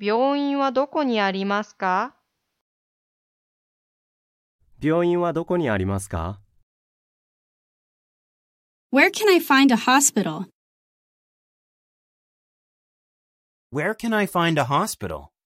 病院はどこにありますか病院はどこにありますか Where can I find a hospital? Where can I find a hospital?